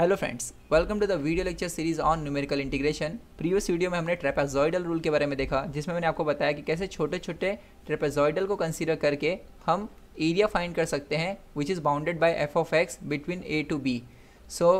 hello friends welcome to the video lecture series on numerical integration previous video में हमने trapezoidal rule के बारे में देखा जिसमें मैंने आपको बताया कि कैसे छोटे छोटे ट्रेपेजॉइडल को कंसीडर करके हम एरिया फाइंड कर सकते हैं which is bounded by f of x between a to b so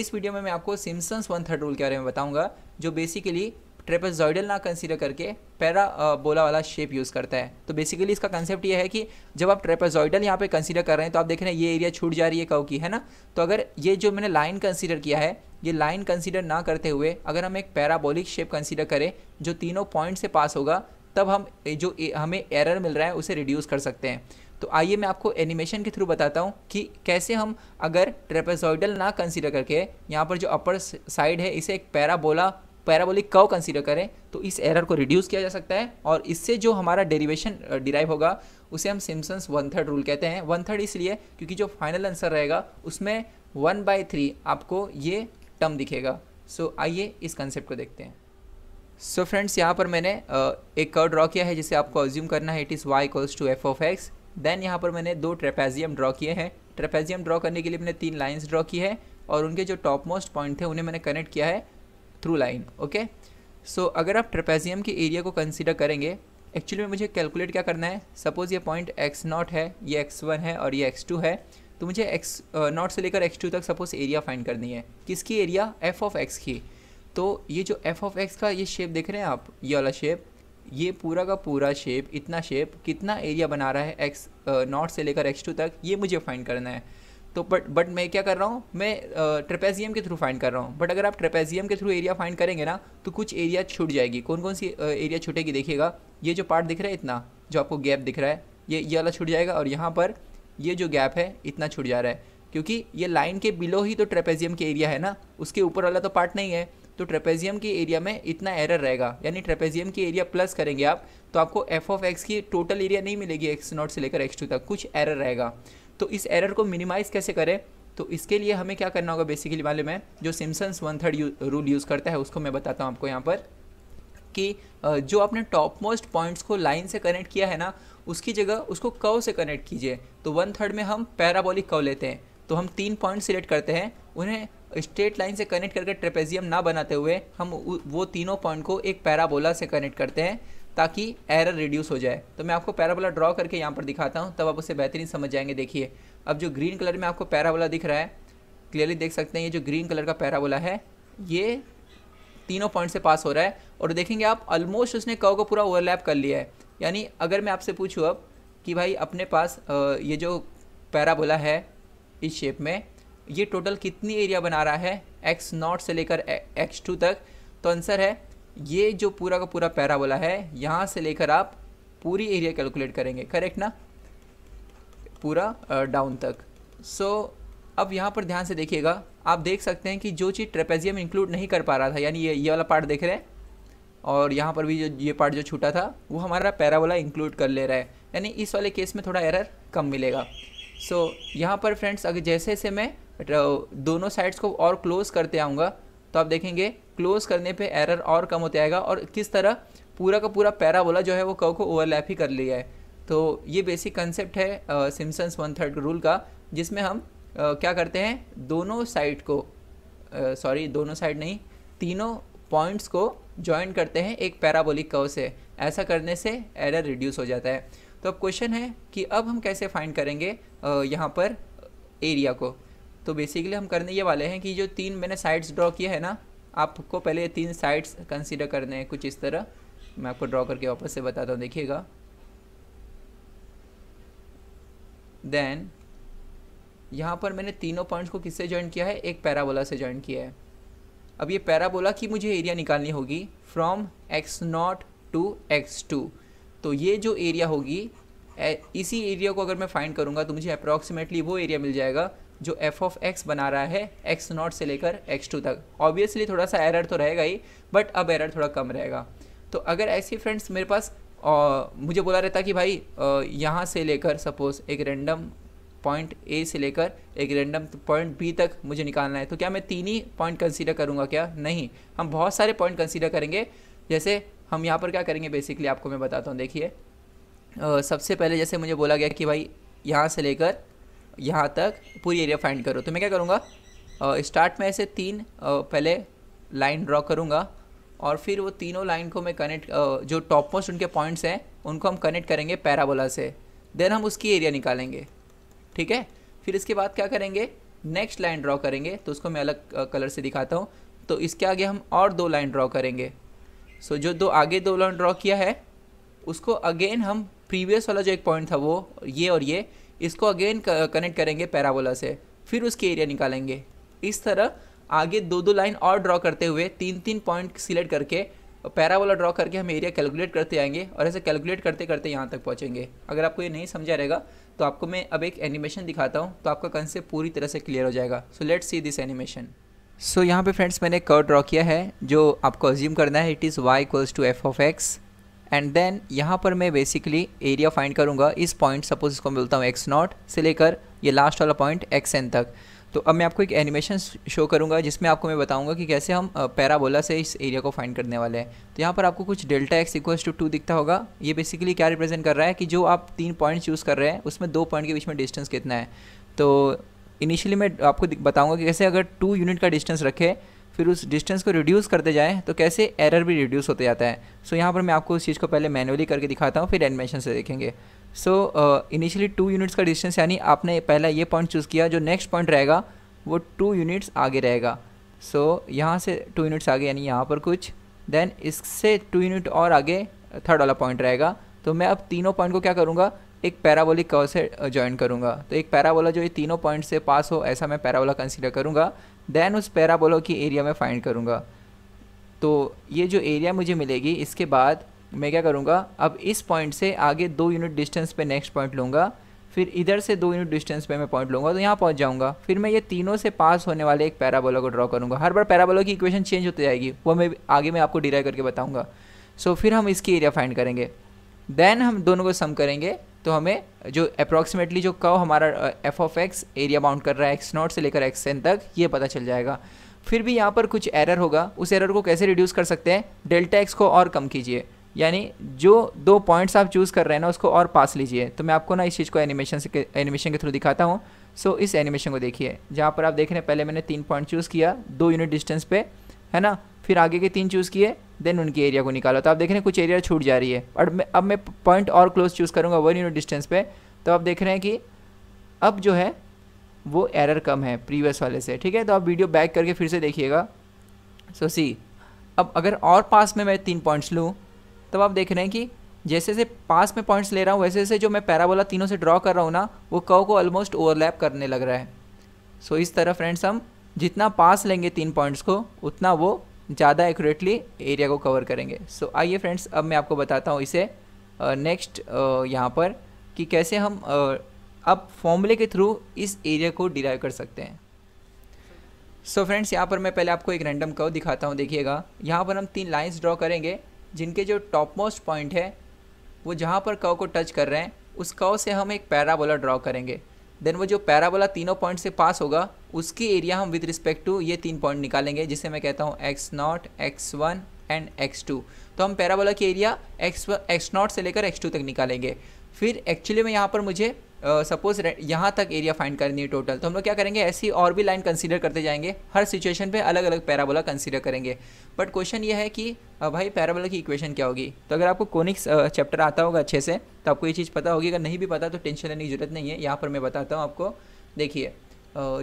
इस वीडियो में मैं आपको सिम्सन्स वन थर्ड रूल के बारे में बताऊँगा जो बेसिकली ट्रेपेजॉइडल ना कंसीडर करके पैराबोला वाला शेप यूज़ करता है तो बेसिकली इसका कंसेप्ट ये है कि जब आप ट्रेपेजॉइडल यहाँ पे कंसीडर कर रहे हैं तो आप देख रहे हैं ये एरिया छूट जा रही है कव की है ना तो अगर ये जो मैंने लाइन कंसीडर किया है ये लाइन कंसीडर ना करते हुए अगर हम एक पैराबोलिक शेप कंसीडर करें जो तीनों पॉइंट से पास होगा तब हम जो हमें एरर मिल रहा है उसे रिड्यूस कर सकते हैं तो आइए मैं आपको एनिमेशन के थ्रू बताता हूँ कि कैसे हम अगर ट्रेपेजॉइडल ना कंसीडर करके यहाँ पर जो अपर साइड है इसे एक पैराबोला पैराबोलिक कव कंसीडर करें तो इस एरर को रिड्यूस किया जा सकता है और इससे जो हमारा डेरिवेशन डिराइव होगा उसे हम सिम्सन्स वन थर्ड रूल कहते हैं वन थर्ड इसलिए क्योंकि जो फाइनल आंसर रहेगा उसमें वन बाय थ्री आपको ये टर्म दिखेगा सो so, आइए इस कंसेप्ट को देखते हैं सो so फ्रेंड्स यहाँ पर मैंने एक कर्व ड्रॉ किया है जिसे आपको अज्यूम करना है it is y equals to f of x then यहाँ पर मैंने दो ट्रेपेजियम ड्रॉ किए हैं ट्रेपेजियम ड्रॉ करने के लिए मैंने तीन लाइन्स ड्रॉ की है और उनके जो टॉप मोस्ट पॉइंट थे उन्हें मैंने कनेक्ट किया है थ्रू लाइन ओके सो अगर आप ट्रपेजियम के एरिया को कंसिडर करेंगे एक्चुअली में मुझे कैलकुलेट क्या करना है सपोज ये पॉइंट एक्स नॉट है ये एक्स वन है और ये एक्स टू है तो मुझे एक्स नॉट से लेकर एक्स टू तक सपोज एरिया फाइंड करनी है किसकी एरिया एफ ऑफ एक्स की तो ये जो एफ ऑफ एक्स का ये शेप देख रहे हैं आप ये वाला शेप ये पूरा का पूरा शेप इतना शेप कितना एरिया बना रहा है एक्स नॉट से लेकर एक्स टू तक ये मुझे फाइंड करना है तो बट बट मैं क्या कर रहा हूँ मैं ट्रेपेजियम के थ्रू फाइंड कर रहा हूँ बट अगर आप ट्रेपेजियम के थ्रू एरिया फाइंड करेंगे ना तो कुछ एरिया छूट जाएगी कौन कौन सी एरिया छूटेगी देखिएगा ये जो पार्ट दिख रहा है इतना जो आपको गैप दिख रहा है ये ये वाला छूट जाएगा और यहाँ पर ये जो गैप है इतना छूट जा रहा है क्योंकि ये लाइन के बिलो ही तो ट्रेपेजियम के एरिया है ना उसके ऊपर वाला तो पार्ट नहीं है तो ट्रेपेजियम के एरिया में इतना एरर रहेगा यानी ट्रेपेजियम के एरिया प्लस करेंगे आप तो आपको एफ ऑफ एक्स की टोटल एरिया नहीं मिलेगी एक्स नॉट से लेकर एक्स टू तक कुछ एरर रहेगा तो इस एरर को मिनिमाइज़ कैसे करें तो इसके लिए हमें क्या करना होगा बेसिकली वाले में जो सिम्सन्स वन थर्ड यू, रूल यूज़ करता है उसको मैं बताता हूँ आपको यहाँ पर कि जो आपने टॉप मोस्ट पॉइंट्स को लाइन से कनेक्ट किया है ना उसकी जगह उसको कव से कनेक्ट कीजिए तो वन थर्ड में हम पैराबॉलिक कव लेते हैं तो हम तीन पॉइंट सिलेक्ट करते हैं उन्हें स्ट्रेट लाइन से कनेक्ट करके ट्रेपेजियम ना बनाते हुए हम वो तीनों पॉइंट को एक पैराबोला से कनेक्ट करते हैं ताकि एरर रिड्यूस हो जाए तो मैं आपको पैराबोला ड्रॉ करके यहाँ पर दिखाता हूँ तब आप उसे बेहतरीन समझ जाएंगे देखिए अब जो ग्रीन कलर में आपको पैराबोला दिख रहा है क्लियरली देख सकते हैं ये जो ग्रीन कलर का पैराबोला है ये तीनों पॉइंट से पास हो रहा है और देखेंगे आप ऑलमोस्ट उसने कव को पूरा ओवरलैप कर लिया है यानी अगर मैं आपसे पूछूँ अब कि भाई अपने पास ये जो पैराबोला है इस शेप में ये टोटल कितनी एरिया बना रहा है एक्स नॉट से लेकर एक्स टू तक तो आंसर है ये जो पूरा का पूरा पैराबोला है यहाँ से लेकर आप पूरी एरिया कैलकुलेट करेंगे करेक्ट ना पूरा डाउन तक सो so, अब यहाँ पर ध्यान से देखिएगा आप देख सकते हैं कि जो चीज़ ट्रेपेजियम इंक्लूड नहीं कर पा रहा था यानी ये ये वाला पार्ट देख रहे हैं और यहाँ पर भी जो ये पार्ट जो छूटा था वो हमारा पैराबोला इंक्लूड कर ले रहा है यानी इस वाले केस में थोड़ा एरर कम मिलेगा सो so, यहाँ पर फ्रेंड्स अगर जैसे जैसे मैं दोनों साइड्स को और क्लोज़ करते आऊँगा तो आप देखेंगे क्लोज करने पे एरर और कम होता जाएगा और किस तरह पूरा का पूरा पैराबोला जो है वो कव को ओवरलैप ही कर लिया है तो ये बेसिक कंसेप्ट है सिम्सन्स वन थर्ड रूल का जिसमें हम आ, क्या करते हैं दोनों साइड को सॉरी दोनों साइड नहीं तीनों पॉइंट्स को ज्वाइन करते हैं एक पैराबोलिक कव से ऐसा करने से एरर रिड्यूस हो जाता है तो अब क्वेश्चन है कि अब हम कैसे फाइंड करेंगे यहाँ पर एरिया को तो बेसिकली हम करने ये वाले हैं कि जो तीन मैंने साइड्स ड्रॉ किए हैं ना आपको पहले तीन साइड्स कंसीडर करने हैं कुछ इस तरह मैं आपको ड्रॉ करके वापस से बताता हूँ देखिएगा देन यहाँ पर मैंने तीनों पॉइंट्स को किससे ज्वाइन किया है एक पैराबोला से ज्वाइन किया है अब ये पैराबोला की मुझे एरिया निकालनी होगी from x not to x two तो ये जो एरिया होगी इसी एरिया को अगर मैं फाइंड करूँगा तो मुझे अप्रॉक्सीमेटली वो एरिया मिल जाएगा जो एफ ऑफ एक्स बना रहा है एक्स नॉट से लेकर एक्स टू तक ऑब्वियसली थोड़ा सा एरर तो रहेगा ही बट अब एरर थोड़ा कम रहेगा तो अगर ऐसी फ्रेंड्स मेरे पास आ, मुझे बोला रहता कि भाई यहाँ से लेकर सपोज़ एक रेंडम पॉइंट ए से लेकर एक रेंडम पॉइंट बी तक मुझे निकालना है तो क्या मैं तीन ही पॉइंट कंसीडर करूँगा क्या नहीं हम बहुत सारे पॉइंट कंसीडर करेंगे जैसे हम यहाँ पर क्या करेंगे बेसिकली आपको मैं बताता हूँ देखिए सबसे पहले जैसे मुझे बोला गया कि भाई यहाँ से लेकर यहाँ तक पूरी एरिया फाइंड करो तो मैं क्या करूँगा स्टार्ट में ऐसे तीन पहले लाइन ड्रॉ करूँगा और फिर वो तीनों लाइन को मैं कनेक्ट जो टॉप मोस्ट उनके पॉइंट्स हैं उनको हम कनेक्ट करेंगे पैराबोला से देन हम उसकी एरिया निकालेंगे ठीक है फिर इसके बाद क्या करेंगे नेक्स्ट लाइन ड्रॉ करेंगे तो उसको मैं अलग कलर से दिखाता हूँ तो इसके आगे हम और दो लाइन ड्रॉ करेंगे सो so, जो दो आगे दो लाइन ड्रॉ किया है उसको अगेन हम प्रीवियस वाला जो एक पॉइंट था वो ये और ये इसको अगेन कनेक्ट करेंगे पैराबोला से फिर उसके एरिया निकालेंगे इस तरह आगे दो दो लाइन और ड्रॉ करते हुए तीन तीन पॉइंट सिलेक्ट करके पैराबोला ड्रॉ करके हम एरिया कैलकुलेट करते आएंगे और ऐसे कैलकुलेट करते करते यहाँ तक पहुँचेंगे अगर आपको ये नहीं समझा रहेगा तो आपको मैं अब एक एनिमेशन दिखाता हूँ तो आपका कंसेप्ट पूरी तरह से क्लियर हो जाएगा so let's see this animation so यहाँ पे फ्रेंड्स मैंने कर्व ड्रॉ किया है जो आपको अज्यूम करना है it is y equals to f of x and then यहाँ पर मैं बेसिकली एरिया फाइंड करूँगा इस पॉइंट सपोज इसको मिलता हूँ एक्स नॉट से लेकर ये लास्ट वाला पॉइंट एक्स एन तक तो अब मैं आपको एक एनिमेशन शो करूँगा जिसमें आपको मैं बताऊँगा कि कैसे हम पैराबोला से इस एरिया को फाइंड करने वाले हैं तो यहाँ पर आपको कुछ delta x equals to two दिखता होगा ये बेसिकली क्या रिप्रेजेंट कर रहा है कि जो आप तीन पॉइंट चूज़ कर रहे हैं उसमें दो पॉइंट के बीच में डिस्टेंस कितना है तो इनिशियली मैं आपको बताऊँगा कि कैसे अगर टू यूनिट का डिस्टेंस रखे फिर उस डिस्टेंस को रिड्यूस करते जाएँ तो कैसे एरर भी रिड्यूस होते जाता है सो so, यहाँ पर मैं आपको उस चीज़ को पहले मैनुअली करके दिखाता हूँ फिर एनिमेशन से देखेंगे सो इनिशियली टू यूनिट्स का डिस्टेंस यानी आपने पहला ये पॉइंट चूज़ किया जो नेक्स्ट पॉइंट रहेगा वो टू यूनिट्स आगे रहेगा सो so, यहाँ से टू यूनिट्स आगे यानी यहाँ पर कुछ देन इससे टू यूनिट और आगे थर्ड वाला पॉइंट रहेगा तो मैं अब तीनों पॉइंट को क्या करूँगा एक पैराबोलिक कर्व से ज्वाइन uh, करूँगा तो एक पैराबोला जो ये तीनों पॉइंट से पास हो ऐसा मैं पैराबोला कंसीडर करूँगा देन उस पैराबोला की एरिया में फाइंड करूँगा तो ये जो एरिया मुझे मिलेगी इसके बाद मैं क्या करूँगा अब इस पॉइंट से आगे दो यूनिट डिस्टेंस पे नेक्स्ट पॉइंट लूँगा फिर इधर से दो यूनिट डिस्टेंस पे मैं पॉइंट लूँगा तो यहाँ पहुँच जाऊँगा फिर मैं ये तीनों से पास होने वाले एक पैराबोला को ड्रॉ करूँगा हर बार पैराबोला की इक्वेशन चेंज होती जाएगी वो मैं आगे मैं आपको डिराइव करके बताऊँगा सो so, फिर हम इसकी एरिया फाइंड करेंगे देन हम दोनों को सम करेंगे तो हमें जो अप्रॉक्सीमेटली जो कव हमारा f of x area bound कर रहा है एक्स नॉट से लेकर एक्स एन तक ये पता चल जाएगा फिर भी यहाँ पर कुछ एरर होगा उस एरर को कैसे रिड्यूस कर सकते हैं डेल्टा एक्स को और कम कीजिए यानी जो दो पॉइंट्स आप चूज़ कर रहे हैं ना उसको और पास लीजिए तो मैं आपको ना इस चीज़ को एनिमेशन से एनिमेशन के थ्रू दिखाता हूँ सो so, इस एनिमेशन को देखिए जहाँ पर आप देख रहे हैं पहले मैंने तीन पॉइंट चूज़ किया दो यूनिट डिस्टेंस पे है ना फिर आगे के तीन चूज़ किए देन उनके एरिया को निकालो तो आप देख रहे हैं कुछ एरिया छूट जा रही है और मैं अब मैं पॉइंट और क्लोज चूज़ करूँगा वन यूनिट डिस्टेंस पे तो आप देख रहे हैं कि अब जो है वो एरर कम है प्रीवियस वाले से ठीक है तो आप वीडियो बैक करके फिर से देखिएगा सो सी अब अगर और पास में मैं तीन पॉइंट्स लूँ तब आप देख रहे हैं कि जैसे जैसे पास में पॉइंट्स ले रहा हूँ वैसे जैसे जो मैं पैराबोला तीनों से ड्रॉ कर रहा हूँ ना वो कव को ऑलमोस्ट ओवरलैप करने लग रहा है सो so, इस तरह फ्रेंड्स हम जितना पास लेंगे तीन पॉइंट्स को उतना वो ज़्यादा एक्यूरेटली एरिया को कवर करेंगे सो so, आइए फ्रेंड्स अब मैं आपको बताता हूँ इसे नेक्स्ट uh, यहाँ पर कि कैसे हम अब फॉर्मूले के थ्रू इस एरिया को डिराइव कर सकते हैं सो so फ्रेंड्स यहाँ पर मैं पहले आपको एक रैंडम कव दिखाता हूँ देखिएगा यहाँ पर हम तीन लाइन्स ड्रॉ करेंगे जिनके जो टॉप मोस्ट पॉइंट है वो जहाँ पर कव को टच कर रहे हैं उस कव से हम एक पैराबोला ड्रॉ करेंगे देन वो जो पैराबोला तीनों पॉइंट से पास होगा उसकी एरिया हम विद रिस्पेक्ट टू ये तीन पॉइंट निकालेंगे जिसे मैं कहता हूँ x naught x one and x two तो हम पैराबोला की एरिया एक्स एक्स नॉट से लेकर एक्स टू तक निकालेंगे फिर एक्चुअली में यहाँ पर मुझे सपोज यहाँ तक एरिया फाइंड करनी है टोटल तो हम लोग क्या करेंगे ऐसी और भी लाइन कंसीडर करते जाएंगे हर सिचुएशन पे अलग अलग पैराबोला कंसीडर करेंगे बट क्वेश्चन ये है कि भाई पैराबोला की इक्वेशन क्या होगी तो अगर आपको कोनिक्स चैप्टर आता होगा अच्छे से तो आपको ये चीज़ पता होगी अगर नहीं भी पता तो टेंशन लेने की जरूरत नहीं है यहाँ पर मैं बताता हूँ आपको देखिए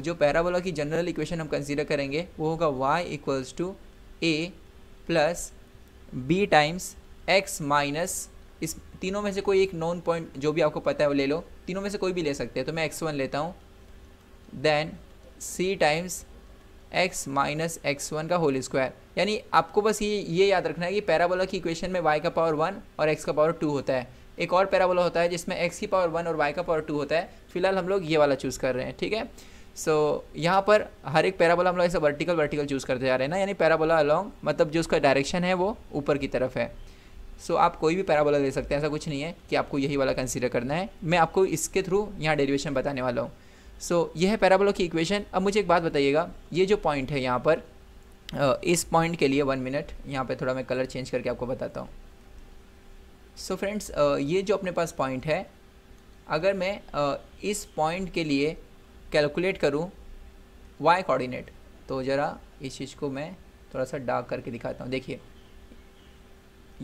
जो पैराबोला की जनरल इक्वेशन हम कंसिडर करेंगे वो होगा y equals to a plus b times x minus इस तीनों में से कोई एक नॉन पॉइंट जो भी आपको पता है वो ले लो तीनों में से कोई भी ले सकते हैं तो मैं एक्स वन लेता हूँ then c times x minus x one का होल स्क्वायर यानी आपको बस ये ये याद रखना है कि पैराबोला की इक्वेशन में वाई का पावर वन और एक्स का पावर टू होता है एक और पैराबोला होता है जिसमें एक्स की पावर वन और वाई का पावर टू होता है फिलहाल हम लोग ये वाला चूज़ कर रहे हैं ठीक है सो so, यहाँ पर हर एक पैराबोला हम लोग ऐसा वर्टिकल वर्टिकल चूज़ करते जा रहे हैं ना यानी पैराबोला अलॉन्ग मतलब जो उसका डायरेक्शन है वो ऊपर की तरफ है सो आप कोई भी पैराबोला ले सकते हैं ऐसा कुछ नहीं है कि आपको यही वाला कंसिडर करना है मैं आपको इसके थ्रू यहाँ डेरिवेशन बताने वाला हूँ सो so, यह है पैराबोला की इक्वेशन अब मुझे एक बात बताइएगा ये जो पॉइंट है यहाँ पर इस पॉइंट के लिए वन मिनट यहाँ पर थोड़ा मैं कलर चेंज करके आपको बताता हूँ सो फ्रेंड्स ये जो अपने पास पॉइंट है अगर मैं इस पॉइंट के लिए कैलकुलेट करूँ वाई कोऑर्डिनेट तो ज़रा इस चीज़ को मैं थोड़ा सा डार्क करके दिखाता हूँ देखिए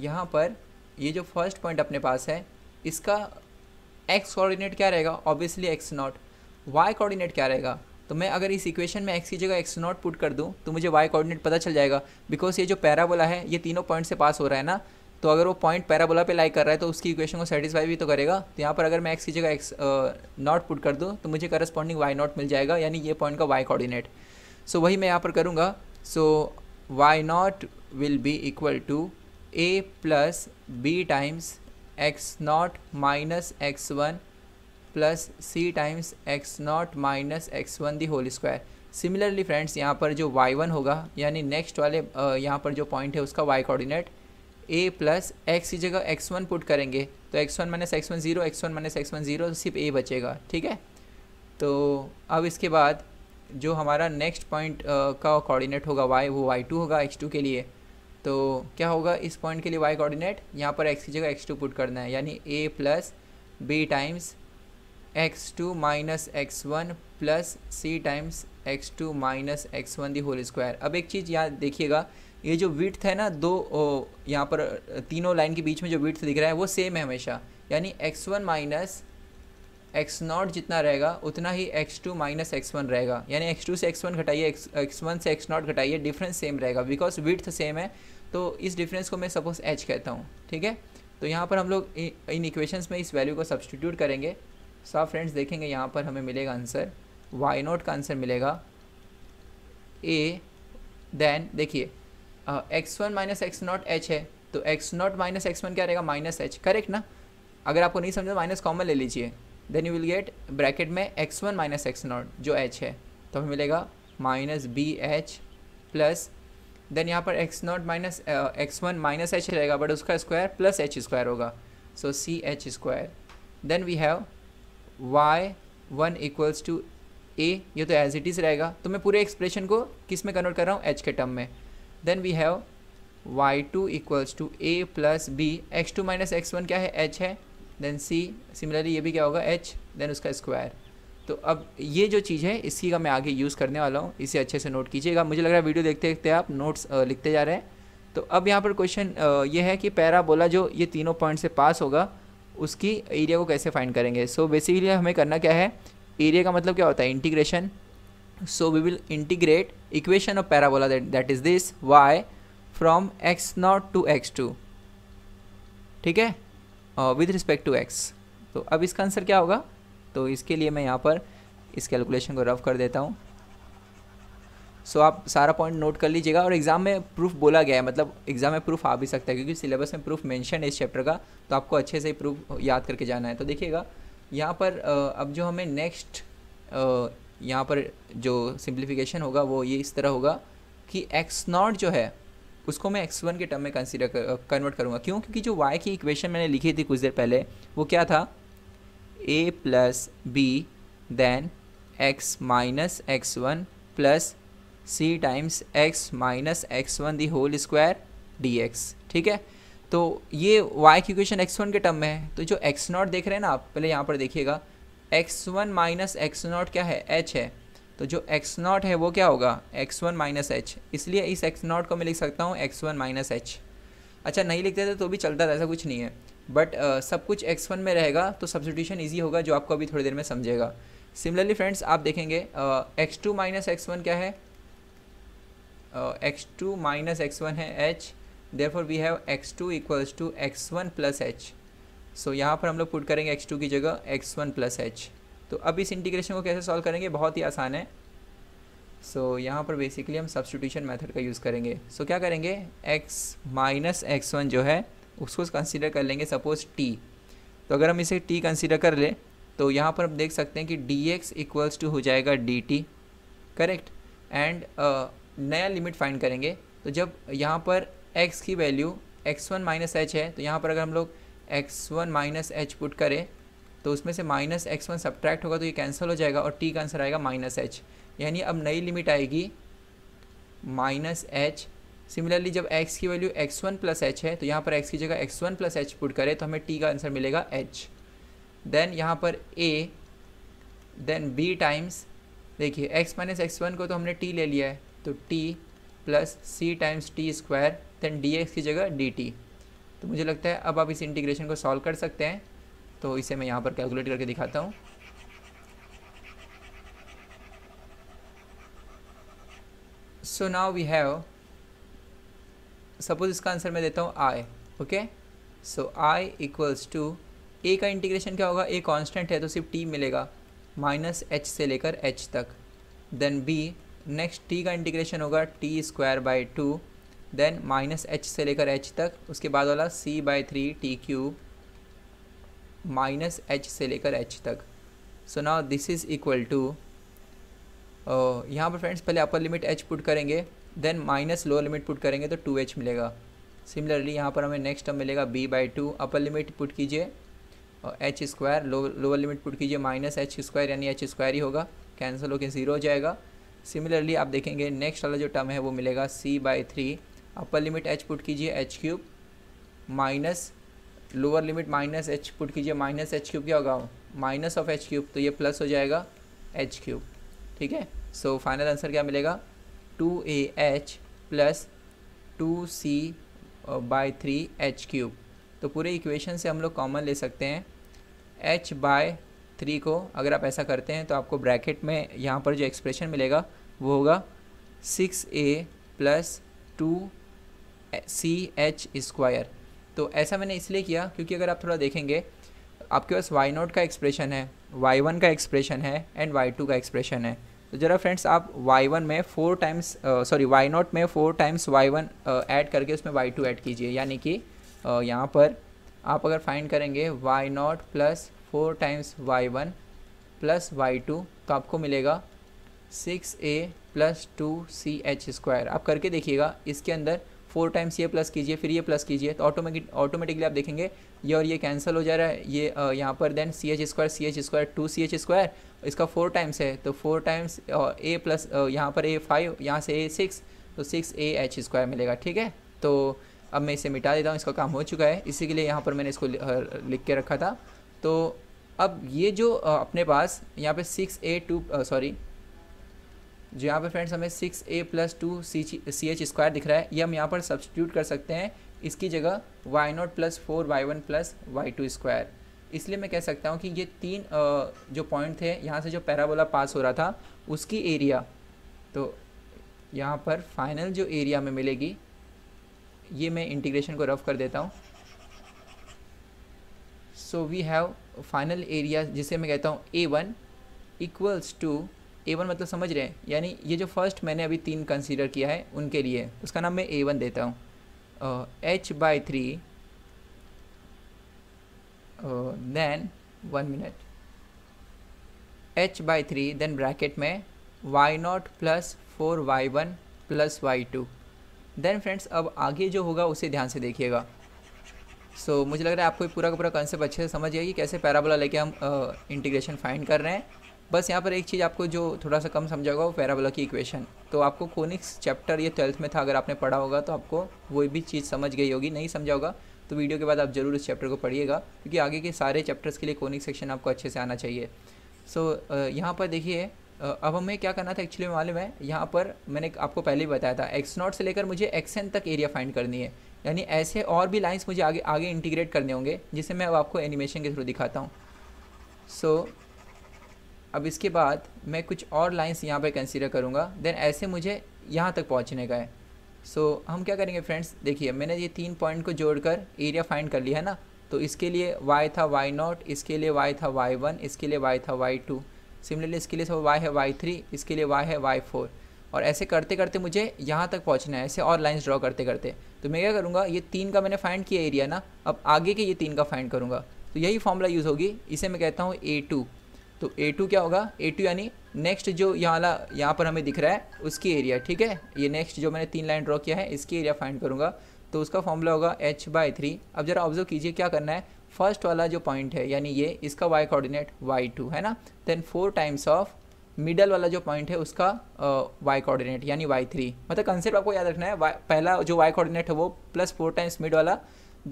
यहाँ पर ये जो फर्स्ट पॉइंट अपने पास है इसका एक्स कोऑर्डिनेट क्या रहेगा obviously x naught y coordinate क्या रहेगा तो मैं अगर इस इक्वेशन में एक्स की जगह एक्स नॉट पुट कर दूँ तो मुझे वाई कोऑर्डिनेट पता चल जाएगा बिकॉज ये जो पैराबोला है ये तीनों पॉइंट से पास हो रहा है ना तो अगर वो पॉइंट पैराबोला पे लाइक कर रहा है तो उसकी इक्वेशन को सेटिस्फाई भी तो करेगा तो यहाँ पर अगर मैं एक्स की जगह एक्स नॉट पुट कर दूँ तो मुझे करस्पॉन्डिंग वाई नॉट मिल जाएगा यानी ये पॉइंट का वाई कोऑर्डिनेट सो वही मैं यहाँ पर करूँगा so y naught will be equal to a plus b times x naught minus x one plus c times x naught minus x one the whole square similarly friends यहाँ पर जो Y one होगा यानी next वाले यहाँ पर जो point है उसका y coordinate a plus x की जगह एक्स वन पुट करेंगे तो x one minus x one zero x one minus x one zero सिर्फ ए बचेगा ठीक है तो अब इसके बाद जो हमारा नेक्स्ट पॉइंट का कोऑर्डिनेट होगा वाई वो वाई टू होगा एक्स टू के लिए तो क्या होगा इस पॉइंट के लिए वाई कोऑर्डिनेट यहाँ पर एक्स की जगह एक्स टू पुट करना है यानी a plus b times x two minus x one plus c times x two minus x one the whole square अब एक चीज़ यहाँ देखिएगा ये जो विथ है ना दो यहाँ पर तीनों लाइन के बीच में जो विथ दिख रहा है वो सेम है हमेशा यानी x one minus x naught जितना रहेगा उतना ही x two minus x one रहेगा यानी एक्स टू से एक्स वन घटाइए एक्स वन से एक्स नॉट घटाइए डिफरेंस सेम रहेगा बिकॉज विथ सेम है तो इस डिफरेंस को मैं सपोज एच कहता हूँ ठीक है तो यहाँ पर हम लोग इन इक्वेशंस में इस वैल्यू को सब्सटीट्यूट करेंगे सब फ्रेंड्स देखेंगे यहाँ पर हमें मिलेगा आंसर वाई नॉट का आंसर मिलेगा ए देन देखिए x one minus x naught h है तो x naught minus x one क्या रहेगा माइनस एच करेक्ट ना अगर आपको नहीं समझा माइनस कॉमन ले लीजिए then you will get bracket में x one minus x naught जो एच है तो हमें मिलेगा minus b h plus then यहाँ पर x naught minus x one minus h रहेगा बट उसका स्क्वायर प्लस एच स्क्वायर होगा so c h square then we have y one equals to a ये तो एज इट इज़ रहेगा तो मैं पूरे एक्सप्रेशन को किस में कन्वर्ट कर रहा हूँ एच के टर्म में then we have y two equals to a plus b x two minus x one क्या है एच है देन सी सिमिलरली ये भी क्या होगा एच देन उसका स्क्वायर तो अब ये जो चीज़ है इसकी का मैं आगे यूज़ करने वाला हूँ इसे अच्छे से नोट कीजिएगा मुझे लग रहा है वीडियो देखते देखते आप नोट्स लिखते जा रहे हैं तो अब यहाँ पर क्वेश्चन ये है कि पैराबोला जो ये तीनों पॉइंट से पास होगा उसकी एरिया को कैसे फाइंड करेंगे सो so बेसिकली हमें करना क्या है एरिया का मतलब क्या होता है integration so we will integrate equation of parabola that is this y from x not to x two ठीक है विद रिस्पेक्ट टू एक्स तो अब इसका आंसर क्या होगा तो इसके लिए मैं यहाँ पर इस कैलकुलेशन को रफ कर देता हूँ सो so, आप सारा पॉइंट नोट कर लीजिएगा और एग्ज़ाम में प्रूफ बोला गया है मतलब एग्ज़ाम में प्रूफ आ भी सकता है क्योंकि सिलेबस में प्रूफ मेंशन है इस चैप्टर का तो आपको अच्छे से प्रूफ याद करके जाना है तो देखिएगा यहाँ पर अब जो हमें नेक्स्ट यहाँ पर जो सिंप्लीफिकेशन होगा वो ये इस तरह होगा कि एक्स नॉट जो है उसको मैं एक्स वन के टर्म में कंसिडर कन्वर्ट करूँगा क्यों क्योंकि जो वाई की इक्वेशन मैंने लिखी थी कुछ देर पहले वो क्या था a plus b then x minus x1 plus c times x minus x1 the whole square dx ठीक है तो ये y की इक्वेशन x1 के टर्म में है तो जो एक्स नॉट देख रहे हैं ना आप पहले यहाँ पर देखिएगा x1 one minus x not क्या है h है तो जो एक्स नॉट है वो क्या होगा x1 वन माइनस एच इसलिए इस एक्स नॉट को मैं लिख सकता हूँ x1 वन माइनस एच अच्छा नहीं लिखते थे तो भी चलता था ऐसा कुछ नहीं है बट uh, सब कुछ एक्स वन में रहेगा तो सब्सिट्यूशन ईजी होगा जो आपको अभी थोड़ी देर में समझेगा सिमिलरली फ्रेंड्स आप देखेंगे x two minus x one क्या है x two minus x one है h there we have x two equals to x one plus h so यहाँ पर हम लोग पुट करेंगे एक्स टू की जगह एक्स वन प्लस एच तो अब इस इंटीग्रेशन को कैसे सॉल्व करेंगे बहुत ही आसान है सो so, यहाँ पर बेसिकली हम सब्सटीट्यूशन मैथड का यूज़ करेंगे सो so, क्या करेंगे x माइनस एक्स वन जो है उसको कंसिडर कर लेंगे सपोज टी तो अगर हम इसे टी कंसिडर कर लें तो यहाँ पर हम देख सकते हैं कि डी एक्स इक्वल्स टू हो जाएगा डी टी करेक्ट एंड नया लिमिट फाइंड करेंगे तो जब यहाँ पर x की value x1 one minus H है तो यहाँ पर अगर हम लोग x1 one minus h put करें तो उसमें से माइनस एक्स वन सब्ट्रैक्ट होगा तो ये कैंसिल हो जाएगा और t का आंसर आएगा माइनस एच यानी अब नई लिमिट आएगी माइनस एच सिमिलरली जब x की value x1 one plus h है तो यहाँ पर x की जगह x1 one plus H put करें तो हमें t का आंसर मिलेगा h देन यहाँ पर a देन b टाइम्स देखिए x माइनस एक्स को तो हमने t ले लिया है तो t plus c times t square then d की जगह डी तो मुझे लगता है अब आप इस इंटीग्रेशन को सॉल्व कर सकते हैं तो इसे मैं यहाँ पर कैलकुलेट करके दिखाता हूँ so now we have suppose इसका आंसर मैं देता हूँ I okay so I equals to a का इंटीग्रेशन क्या होगा ए कांस्टेंट है तो सिर्फ टी मिलेगा माइनस एच से लेकर एच तक देन बी नेक्स्ट टी का इंटीग्रेशन होगा t square by two then minus h से लेकर एच तक उसके बाद वाला c by three t cube minus h से लेकर एच तक so now this is equal to यहाँ पर फ्रेंड्स पहले अपर लिमिट एच पुट करेंगे then minus lower limit put करेंगे तो टू एच मिलेगा सिमिलरली यहाँ पर हमें नेक्स्ट टर्म मिलेगा b by two upper limit put कीजिए और h square lower limit put कीजिए माइनस एच स्क्वायर यानी एच स्क्वायर ही होगा कैंसिल होकर ज़ीरो हो जाएगा सिमिलरली आप देखेंगे नेक्स्ट वाला जो टर्म है वो मिलेगा c by three upper limit h put कीजिए h cube minus lower limit minus h put कीजिए माइनस एच क्यूब क्या होगा माइनस ऑफ एच क्यूब तो ये प्लस हो जाएगा एच क्यूब ठीक है सो फाइनल आंसर क्या मिलेगा two a h plus two c by three h cube तो पूरे इक्वेशन से हम लोग कॉमन ले सकते हैं एच बाय थ्री को अगर आप ऐसा करते हैं तो आपको ब्रैकेट में यहाँ पर जो एक्सप्रेशन मिलेगा वो होगा six a plus two c h square तो ऐसा मैंने इसलिए किया क्योंकि अगर आप थोड़ा देखेंगे आपके पास वाई नोट का एक्सप्रेशन है वाई वन का एक्सप्रेशन है एंड वाई टू का एक्सप्रेशन है तो ज़रा फ्रेंड्स आप y1 में फोर टाइम्स सॉरी वाई में four times y one add करके उसमें y2 ऐड कीजिए यानी कि uh, यहाँ पर आप अगर फाइंड करेंगे y0 not plus four times y one plus y two तो आपको मिलेगा six a plus two c h square आप करके देखिएगा इसके अंदर फोर टाइम्स ये प्लस कीजिए फिर ये प्लस कीजिए तो ऑटोमेटिक ऑटोमेटिकली आप देखेंगे ये और ये कैंसिल हो जा रहा है ये यहाँ पर then c h square c h square two c h square इसका फोर टाइम्स है तो फोर टाइम्स ए प्लस यहाँ पर ए फाइव यहाँ से ए सिक्स तो सिक्स ए एच स्क्वायर मिलेगा ठीक है तो अब मैं इसे मिटा देता हूँ इसका काम हो चुका है इसी के लिए यहाँ पर मैंने इसको लिख के रखा था तो अब ये जो अपने पास यहाँ पे सिक्स ए टू सॉरी जो यहाँ पर फ्रेंड्स हमें six a plus two c c h square दिख रहा है ये हम यहाँ पर सब्सटीट्यूट कर सकते हैं इसकी जगह y not plus four y one plus y two square इसलिए मैं कह सकता हूँ कि ये तीन जो पॉइंट थे यहाँ से जो पैराबोला पास हो रहा था उसकी एरिया तो यहाँ पर फाइनल जो एरिया में मिलेगी ये मैं इंटीग्रेशन को रफ कर देता हूँ so we have final area जिसे मैं कहता हूँ a one equals to a one मतलब समझ रहे हैं यानी ये जो फर्स्ट मैंने अभी तीन कंसीडर किया है उनके लिए उसका नाम मैं ए वन देता हूँ h by three then one minute h by three then bracket में y not plus four y one plus y two then friends अब आगे जो होगा उसे ध्यान से देखिएगा सो so, मुझे लग रहा है आपको पूरा का पूरा कंसेप्ट अच्छे से समझ गया कि कैसे पैराबोला लेके हम इंटीग्रेशन फाइंड कर रहे हैं बस यहाँ पर एक चीज़ आपको जो थोड़ा सा कम समझा होगा वो पैराबोला की इक्वेशन तो आपको कोनिक्स चैप्टर ये ट्वेल्थ में था अगर आपने पढ़ा होगा तो आपको कोई भी चीज़ समझ गई होगी नहीं समझा होगा तो वीडियो के बाद आप ज़रूर इस चैप्टर को पढ़िएगा क्योंकि आगे के सारे चैप्टर्स के लिए कोनिक सेक्शन आपको अच्छे से आना चाहिए सो so, यहाँ पर देखिए अब हमें क्या करना था एक्चुअली मालूम है यहाँ पर मैंने आपको पहले ही बताया था एक्स नॉट से लेकर मुझे एक्स एन तक एरिया फाइंड करनी है यानी ऐसे और भी लाइन्स मुझे आगे आगे इंटीग्रेट करने होंगे जिसे मैं अब आपको एनिमेशन के थ्रू दिखाता हूँ सो so, अब इसके बाद मैं कुछ और लाइंस यहाँ पर कंसिडर करूँगा देन ऐसे मुझे यहाँ तक पहुँचने का है सो so, हम क्या करेंगे फ्रेंड्स देखिए मैंने ये तीन पॉइंट को जोड़कर एरिया फाइंड कर लिया है ना तो इसके लिए वाई था वाई नॉट इसके लिए वाई था वाई वन इसके लिए वाई था वाई टू सिमिलरली इसके लिए सब वाई है थ्री इसके लिए वाई है वाई फोर और ऐसे करते करते मुझे यहाँ तक पहुँचना है ऐसे और लाइन्स ड्रॉ करते करते तो मैं क्या करूँगा ये तीन का मैंने फाइंड किया एरिया ना अब आगे के ये तीन का फाइंड करूँगा तो यही फॉर्मूला यूज़ होगी इसे मैं कहता हूँ ए टू तो ए टू क्या होगा ए टू यानी नेक्स्ट जो यहाँ वाला यहाँ पर हमें दिख रहा है उसकी एरिया ठीक है ये नेक्स्ट जो मैंने तीन लाइन ड्रॉ किया है इसकी एरिया फाइंड करूँगा तो उसका फॉर्मूला होगा एच बाई थ्री अब जरा ऑब्जर्व कीजिए क्या करना है फर्स्ट वाला जो पॉइंट है यानी ये इसका वाई कोऑर्डिनेट वाई टू है ना then four times of middle वाला जो पॉइंट है उसका वाई कोऑर्डिनेट यानी वाई थ्री मतलब कंसेप्ट आपको याद रखना है पहला जो वाई कोऑर्डिनेट है वो प्लस फोर टाइम्स मिड वाला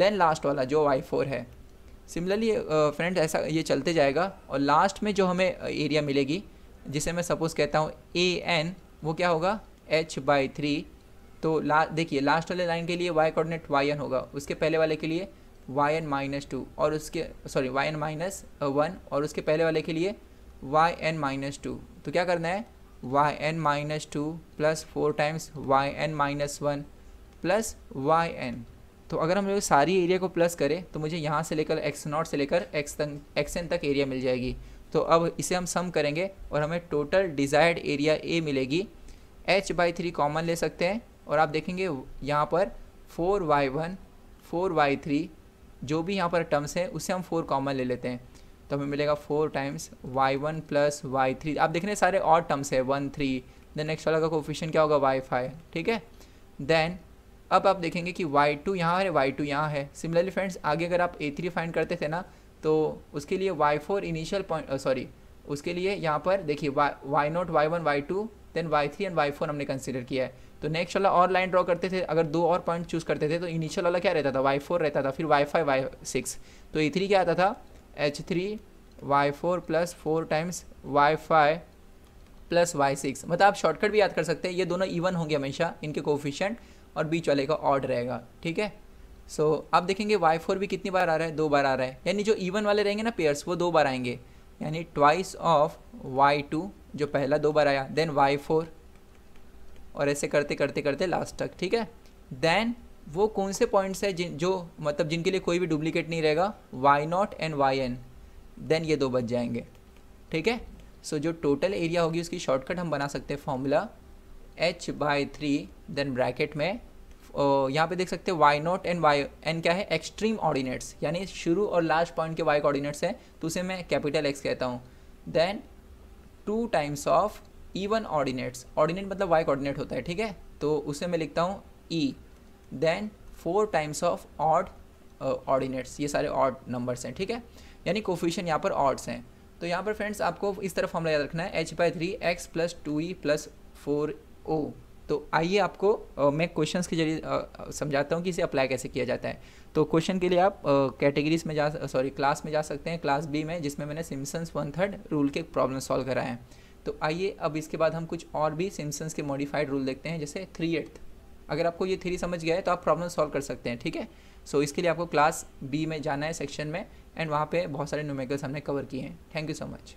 देन लास्ट वाला जो वाई फोर है सिमिलरली फ्रेंड uh, ऐसा ये चलते जाएगा और लास्ट में जो हमें एरिया uh, मिलेगी जिसे मैं सपोज़ कहता हूँ ए एन वो क्या होगा एच बाई थ्री तो ला देखिए लास्ट वाले लाइन के लिए वाई कोऑर्डिनेट वाई एन होगा उसके पहले वाले के लिए वाई एन माइनस टू और उसके sorry y n minus one और उसके पहले वाले के लिए वाई एन माइनस टू तो क्या करना है y n minus two plus four times y n minus one plus y n तो अगर हम लोग सारी एरिया को प्लस करें तो मुझे यहाँ से लेकर एक्स नॉट से लेकर एक्स तक एक्स एन तक एरिया मिल जाएगी तो अब इसे हम सम करेंगे और हमें टोटल डिज़ायर्ड एरिया ए मिलेगी एच बाई थ्री कॉमन ले सकते हैं और आप देखेंगे यहाँ पर four y one four y three जो भी यहाँ पर टर्म्स हैं उससे हम फोर कॉमन ले लेते हैं तो हमें मिलेगा four times y one plus y three आप देख रहे हैं सारे और टर्म्स हैं वन थ्री देन नेक्स्ट वाला का कोफिशन क्या होगा वाई फाइव ठीक है देन अब आप देखेंगे कि वाई टू यहाँ है वाई टू यहाँ है सिमिलरली फ्रेंड्स आगे अगर आप ए थ्री फाइंड करते थे ना तो उसके लिए y four initial point sorry उसके लिए यहाँ पर देखिए y not y one y two then y three and y four हमने कंसिडर किया है तो नेक्स्ट वाला और लाइन ड्रॉ करते थे अगर दो और पॉइंट चूज़ करते थे तो इनिशियल वाला क्या रहता था वाई फोर रहता था फिर वाई फाइव वाई सिक्स तो ए थ्री क्या आता था h three y four plus four times y five plus y six मतलब आप शॉर्टकट भी याद कर सकते हैं ये दोनों इवन होंगे हमेशा इनके कोफिशेंट और बीच वाले का ऑड रहेगा ठीक है सो so, आप देखेंगे वाई फोर भी कितनी बार आ रहा है दो बार आ रहा है यानी जो इवन वाले रहेंगे ना पेयर्स वो दो बार आएंगे यानी ट्वाइस ऑफ वाई टू जो पहला दो बार आया देन वाई फोर और ऐसे करते करते करते लास्ट तक ठीक है देन वो कौन से पॉइंट्स है जिन जो मतलब जिनके लिए कोई भी डुप्लीकेट नहीं रहेगा y not and y n then ये दो बच जाएंगे ठीक है सो so, जो टोटल एरिया होगी उसकी शॉर्टकट हम बना सकते हैं formula h by three then bracket में यहाँ पे देख सकते हैं y not and y n क्या है एक्सट्रीम ऑर्डिनेट्स यानी शुरू और लास्ट पॉइंट के वाई कोऑर्डिनेट्स हैं तो उसे मैं कैपिटल एक्स कहता हूँ then two times of even ordinates ordinate मतलब वाई कोऑर्डिनेट होता है ठीक है तो उसे मैं लिखता हूँ e then four times of odd ordinates ये सारे ऑड नंबर्स हैं ठीक है यानी कोफिशन यहाँ पर ऑड्स हैं तो यहाँ पर फ्रेंड्स आपको इस तरह फॉर्मला याद रखना है h by three x plus two e plus four o तो आइए आपको आ, मैं क्वेश्चंस के जरिए समझाता हूँ कि इसे अप्लाई कैसे किया जाता है तो क्वेश्चन के लिए आप कैटेगरीज में जा सॉरी क्लास में जा सकते हैं क्लास बी में जिसमें मैंने सिम्सन्स वन थर्ड रूल के प्रॉब्लम सॉल्व कराए हैं तो आइए अब इसके बाद हम कुछ और भी सिम्सन्स के मॉडिफाइड रूल देखते हैं जैसे थ्री एट्थ अगर आपको ये थ्री समझ गया है तो आप प्रॉब्लम सॉल्व कर सकते हैं ठीक है सो so, इसके लिए आपको क्लास बी में जाना है सेक्शन में एंड वहाँ पे बहुत सारे न्यूमेकल्स हमने कवर किए हैं थैंक यू सो मच